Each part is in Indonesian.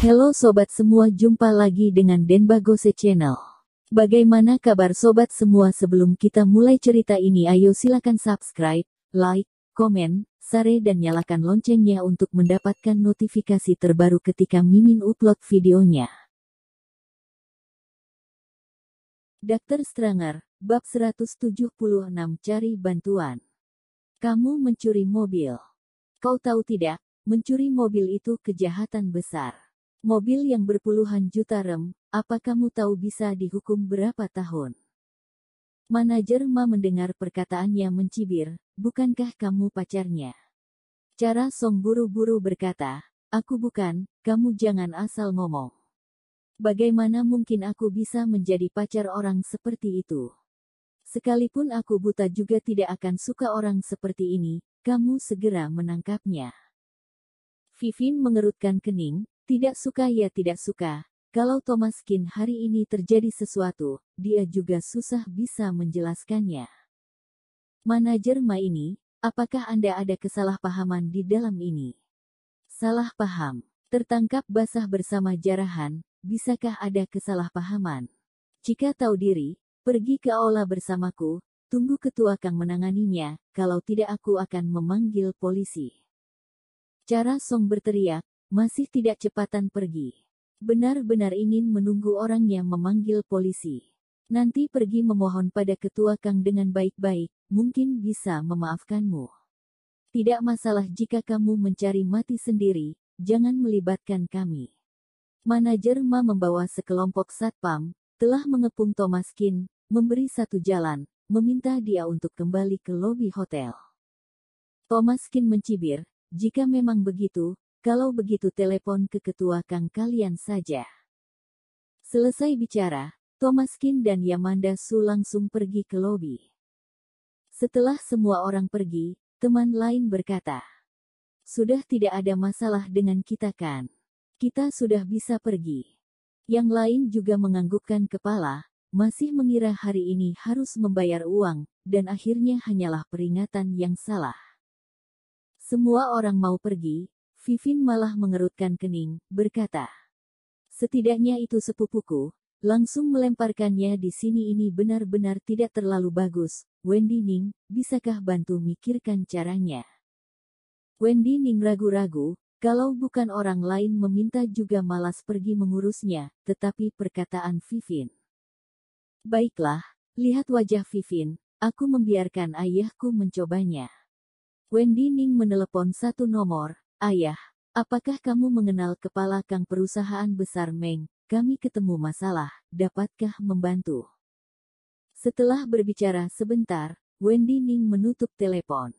Halo sobat semua, jumpa lagi dengan Denbagose Channel. Bagaimana kabar sobat semua sebelum kita mulai cerita ini ayo silakan subscribe, like, komen, share dan nyalakan loncengnya untuk mendapatkan notifikasi terbaru ketika Mimin upload videonya. Dokter Stranger, bab 176 cari bantuan. Kamu mencuri mobil. Kau tahu tidak, mencuri mobil itu kejahatan besar. Mobil yang berpuluhan juta rem, apa kamu tahu bisa dihukum berapa tahun? Manajer Ma mendengar perkataannya mencibir, bukankah kamu pacarnya? Cara Song buru-buru berkata, aku bukan, kamu jangan asal ngomong. Bagaimana mungkin aku bisa menjadi pacar orang seperti itu? Sekalipun aku buta juga tidak akan suka orang seperti ini, kamu segera menangkapnya. Vivin mengerutkan kening, tidak suka ya tidak suka, kalau Thomas Kin hari ini terjadi sesuatu, dia juga susah bisa menjelaskannya. Manajer Ma ini, apakah Anda ada kesalahpahaman di dalam ini? Salah paham, tertangkap basah bersama jarahan, bisakah ada kesalahpahaman? Jika tahu diri, pergi ke aula bersamaku, tunggu ketua Kang menanganinya, kalau tidak aku akan memanggil polisi. Cara Song berteriak, masih tidak cepatan pergi. Benar-benar ingin menunggu orang yang memanggil polisi. Nanti pergi memohon pada ketua Kang dengan baik-baik, mungkin bisa memaafkanmu. Tidak masalah jika kamu mencari mati sendiri, jangan melibatkan kami. Manajer Ma membawa sekelompok satpam, telah mengepung Thomas Kin, memberi satu jalan, meminta dia untuk kembali ke lobi hotel. Thomas Kin mencibir, jika memang begitu, kalau begitu telepon ke ketua Kang kalian saja. Selesai bicara, Thomas Thomaskin dan Yamanda Su langsung pergi ke lobi. Setelah semua orang pergi, teman lain berkata, Sudah tidak ada masalah dengan kita kan? Kita sudah bisa pergi. Yang lain juga menganggukkan kepala, masih mengira hari ini harus membayar uang, dan akhirnya hanyalah peringatan yang salah. Semua orang mau pergi, Vivin malah mengerutkan kening, berkata, Setidaknya itu sepupuku, langsung melemparkannya di sini ini benar-benar tidak terlalu bagus, Wendy Ning, bisakah bantu mikirkan caranya? Wendy Ning ragu-ragu, kalau bukan orang lain meminta juga malas pergi mengurusnya, tetapi perkataan Vivin. Baiklah, lihat wajah Vivin, aku membiarkan ayahku mencobanya. Wendy Ning menelepon satu nomor, Ayah, apakah kamu mengenal kepala Kang perusahaan besar Meng? Kami ketemu masalah, dapatkah membantu? Setelah berbicara sebentar, Wendy Ning menutup telepon.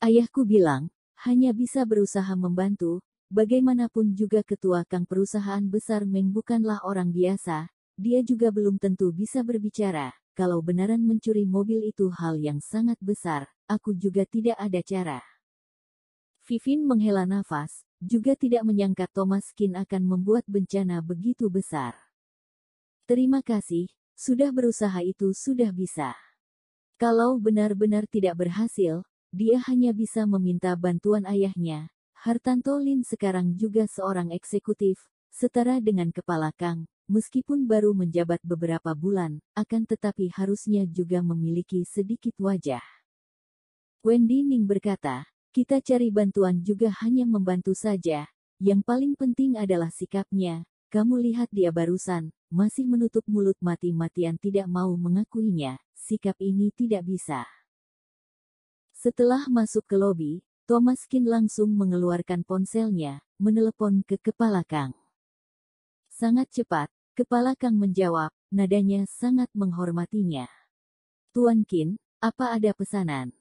Ayahku bilang, hanya bisa berusaha membantu, bagaimanapun juga ketua Kang perusahaan besar Meng bukanlah orang biasa, dia juga belum tentu bisa berbicara, kalau benaran mencuri mobil itu hal yang sangat besar, aku juga tidak ada cara. Vivin menghela nafas, juga tidak menyangka Thomas Kin akan membuat bencana begitu besar. Terima kasih, sudah berusaha itu sudah bisa. Kalau benar-benar tidak berhasil, dia hanya bisa meminta bantuan ayahnya. Hartanto Lin sekarang juga seorang eksekutif, setara dengan kepala Kang, meskipun baru menjabat beberapa bulan, akan tetapi harusnya juga memiliki sedikit wajah. Wendy Ning berkata, kita cari bantuan juga hanya membantu saja. Yang paling penting adalah sikapnya. Kamu lihat dia barusan, masih menutup mulut mati-matian tidak mau mengakuinya. Sikap ini tidak bisa. Setelah masuk ke lobi, Thomas Kin langsung mengeluarkan ponselnya, menelepon ke kepala Kang. Sangat cepat, kepala Kang menjawab, nadanya sangat menghormatinya. Tuan Kin, apa ada pesanan?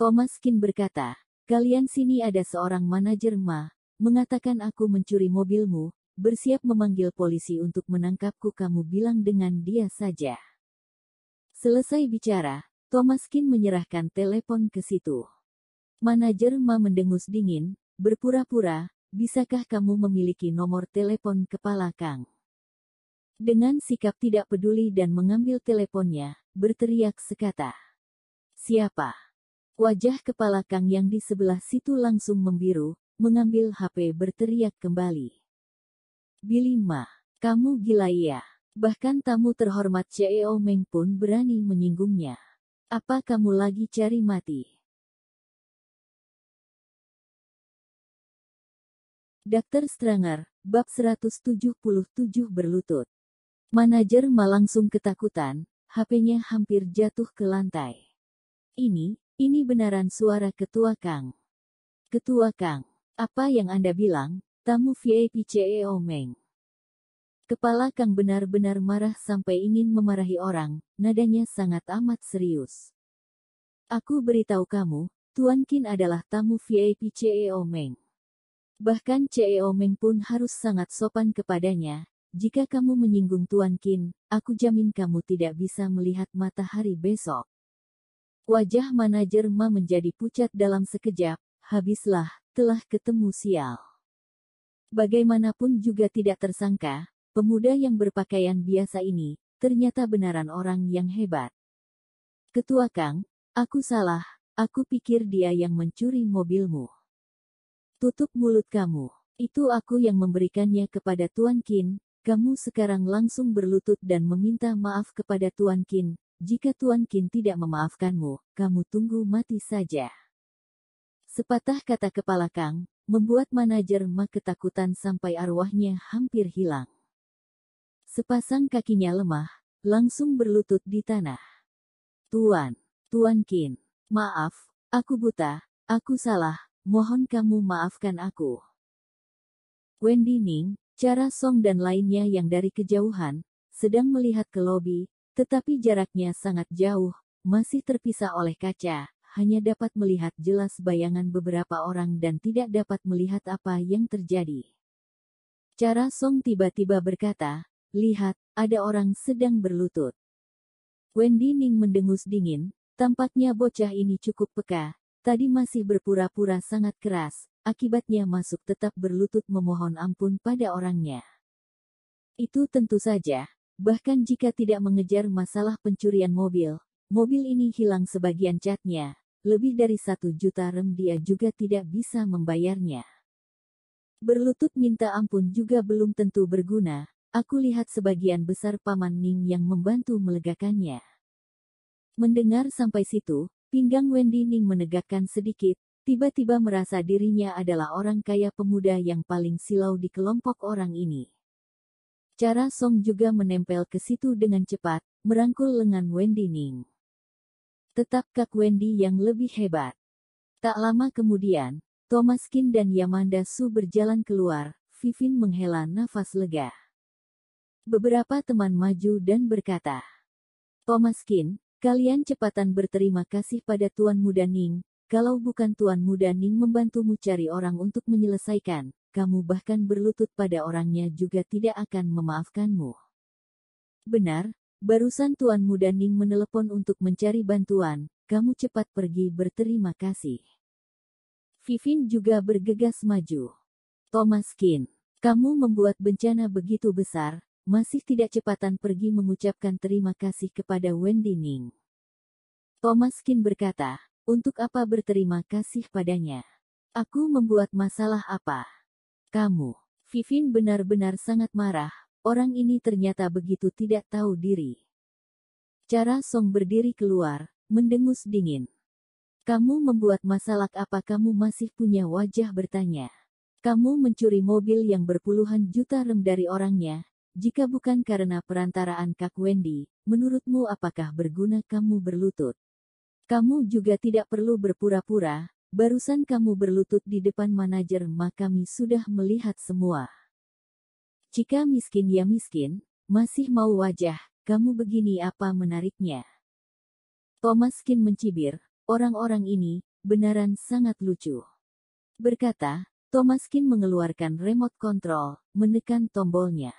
Thomas Kin berkata, Kalian sini ada seorang manajer Ma, mengatakan aku mencuri mobilmu, bersiap memanggil polisi untuk menangkapku kamu bilang dengan dia saja. Selesai bicara, Thomas Kin menyerahkan telepon ke situ. Manajer Ma mendengus dingin, berpura-pura, bisakah kamu memiliki nomor telepon kepala Kang? Dengan sikap tidak peduli dan mengambil teleponnya, berteriak sekata. Siapa? Wajah kepala Kang yang di sebelah situ langsung membiru, mengambil HP berteriak kembali. Bilima, kamu gila ya. Bahkan tamu terhormat CEO Meng pun berani menyinggungnya. Apa kamu lagi cari mati? Dr. Stranger, bab 177 berlutut. Manajer Ma langsung ketakutan, HP-nya hampir jatuh ke lantai. Ini, ini benaran suara Ketua Kang. Ketua Kang, apa yang Anda bilang, tamu VIP CEO Meng. Kepala Kang benar-benar marah sampai ingin memarahi orang, nadanya sangat amat serius. Aku beritahu kamu, Tuan Kin adalah tamu VIP CEO Meng. Bahkan CEO Meng pun harus sangat sopan kepadanya, jika kamu menyinggung Tuan Kin, aku jamin kamu tidak bisa melihat matahari besok. Wajah manajer Ma menjadi pucat dalam sekejap, habislah, telah ketemu sial. Bagaimanapun juga tidak tersangka, pemuda yang berpakaian biasa ini, ternyata benaran orang yang hebat. Ketua Kang, aku salah, aku pikir dia yang mencuri mobilmu. Tutup mulut kamu, itu aku yang memberikannya kepada Tuan Kin, kamu sekarang langsung berlutut dan meminta maaf kepada Tuan Kin, jika Tuan Kin tidak memaafkanmu, kamu tunggu mati saja. Sepatah kata kepala Kang, membuat manajer Ma ketakutan sampai arwahnya hampir hilang. Sepasang kakinya lemah, langsung berlutut di tanah. Tuan, Tuan Kin, maaf, aku buta, aku salah, mohon kamu maafkan aku. Wendy Ning, Cara Song dan lainnya yang dari kejauhan, sedang melihat ke lobi, tetapi jaraknya sangat jauh, masih terpisah oleh kaca, hanya dapat melihat jelas bayangan beberapa orang dan tidak dapat melihat apa yang terjadi. Cara Song tiba-tiba berkata, lihat, ada orang sedang berlutut. Wendy Ning mendengus dingin, tampaknya bocah ini cukup peka, tadi masih berpura-pura sangat keras, akibatnya masuk tetap berlutut memohon ampun pada orangnya. Itu tentu saja, Bahkan jika tidak mengejar masalah pencurian mobil, mobil ini hilang sebagian catnya. Lebih dari satu juta rem dia juga tidak bisa membayarnya. Berlutut minta ampun juga belum tentu berguna. Aku lihat sebagian besar paman Ning yang membantu melegakannya. Mendengar sampai situ, pinggang Wendy Ning menegakkan sedikit, tiba-tiba merasa dirinya adalah orang kaya pemuda yang paling silau di kelompok orang ini. Cara Song juga menempel ke situ dengan cepat, merangkul lengan Wendy Ning. Tetap kak Wendy yang lebih hebat. Tak lama kemudian, Thomas Kim dan Yamanda Su berjalan keluar, Vivin menghela nafas lega. Beberapa teman maju dan berkata, Thomas Kim, kalian cepatan berterima kasih pada Tuan Muda Ning, kalau bukan Tuan Muda Ning membantumu cari orang untuk menyelesaikan, kamu bahkan berlutut pada orangnya juga tidak akan memaafkanmu. Benar, barusan Tuan Muda Ning menelepon untuk mencari bantuan, kamu cepat pergi berterima kasih. Vivin juga bergegas maju. Thomas Kin, kamu membuat bencana begitu besar, masih tidak cepatan pergi mengucapkan terima kasih kepada Wendy Ning. Thomas Kin berkata, untuk apa berterima kasih padanya? Aku membuat masalah apa? Kamu, Vivin benar-benar sangat marah, orang ini ternyata begitu tidak tahu diri. Cara Song berdiri keluar, mendengus dingin. Kamu membuat masalah apa kamu masih punya wajah bertanya. Kamu mencuri mobil yang berpuluhan juta rem dari orangnya, jika bukan karena perantaraan Kak Wendy, menurutmu apakah berguna kamu berlutut? Kamu juga tidak perlu berpura-pura, Barusan kamu berlutut di depan manajer maka kami sudah melihat semua. Jika miskin ya miskin, masih mau wajah, kamu begini apa menariknya? Thomas Kin mencibir, orang-orang ini, benaran sangat lucu. Berkata, Thomas Kin mengeluarkan remote control, menekan tombolnya.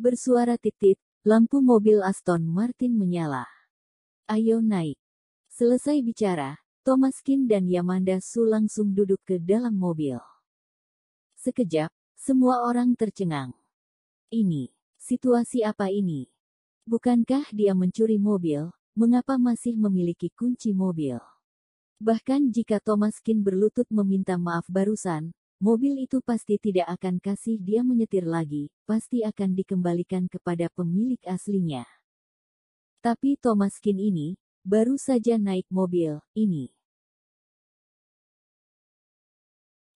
Bersuara titit, lampu mobil Aston Martin menyala. Ayo naik. Selesai bicara, Thomaskin dan Yamanda Su langsung duduk ke dalam mobil. Sekejap, semua orang tercengang. Ini, situasi apa ini? Bukankah dia mencuri mobil, mengapa masih memiliki kunci mobil? Bahkan jika Thomaskin berlutut meminta maaf barusan, mobil itu pasti tidak akan kasih dia menyetir lagi, pasti akan dikembalikan kepada pemilik aslinya. Tapi Thomaskin ini, baru saja naik mobil, ini.